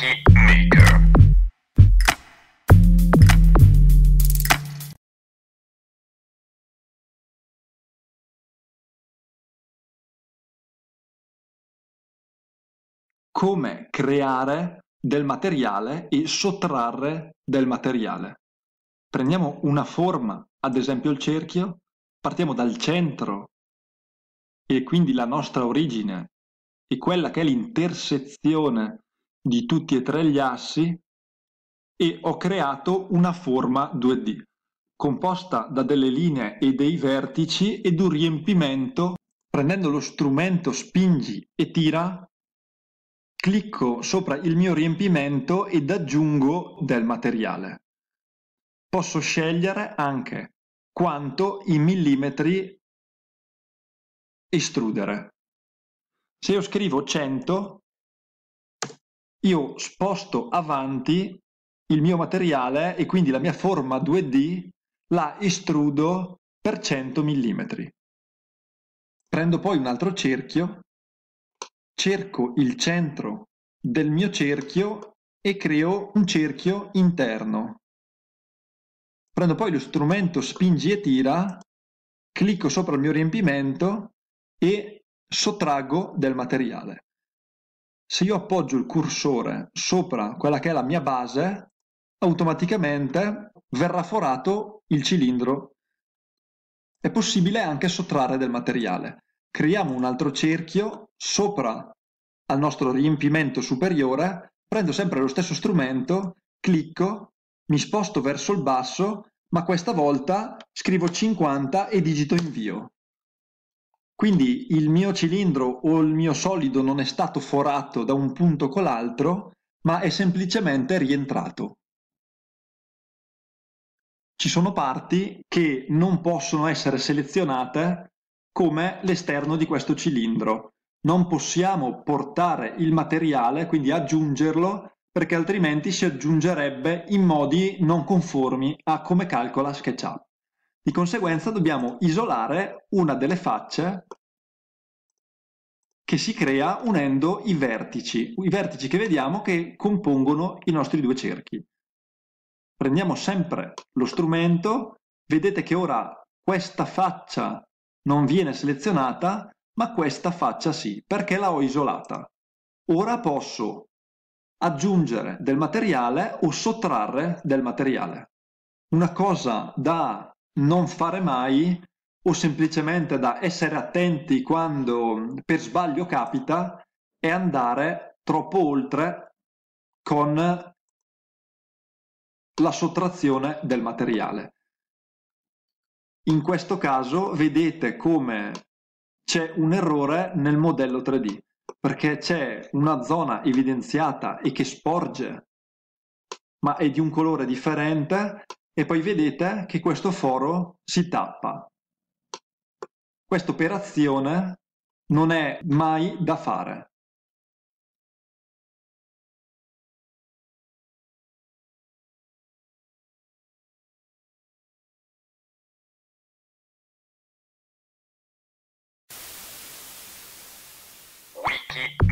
Beatmaker. Come creare del materiale e sottrarre del materiale. Prendiamo una forma, ad esempio il cerchio, partiamo dal centro e quindi la nostra origine e quella che è l'intersezione di tutti e tre gli assi e ho creato una forma 2D composta da delle linee e dei vertici ed un riempimento prendendo lo strumento spingi e tira clicco sopra il mio riempimento ed aggiungo del materiale posso scegliere anche quanto i millimetri estrudere se io scrivo 100 io sposto avanti il mio materiale e quindi la mia forma 2D la estrudo per 100 mm. Prendo poi un altro cerchio, cerco il centro del mio cerchio e creo un cerchio interno. Prendo poi lo strumento spingi e tira, clicco sopra il mio riempimento e sottrago del materiale se io appoggio il cursore sopra quella che è la mia base, automaticamente verrà forato il cilindro. È possibile anche sottrarre del materiale. Creiamo un altro cerchio sopra al nostro riempimento superiore, prendo sempre lo stesso strumento, clicco, mi sposto verso il basso, ma questa volta scrivo 50 e digito invio. Quindi il mio cilindro o il mio solido non è stato forato da un punto con l'altro, ma è semplicemente rientrato. Ci sono parti che non possono essere selezionate come l'esterno di questo cilindro. Non possiamo portare il materiale, quindi aggiungerlo, perché altrimenti si aggiungerebbe in modi non conformi a come calcola SketchUp. Di conseguenza dobbiamo isolare una delle facce che si crea unendo i vertici, i vertici che vediamo che compongono i nostri due cerchi. Prendiamo sempre lo strumento, vedete che ora questa faccia non viene selezionata, ma questa faccia sì, perché la ho isolata. Ora posso aggiungere del materiale o sottrarre del materiale. Una cosa da non fare mai o semplicemente da essere attenti quando per sbaglio capita e andare troppo oltre con la sottrazione del materiale. In questo caso vedete come c'è un errore nel modello 3D perché c'è una zona evidenziata e che sporge ma è di un colore differente e poi vedete che questo foro si tappa. Questa operazione non è mai da fare. Wiki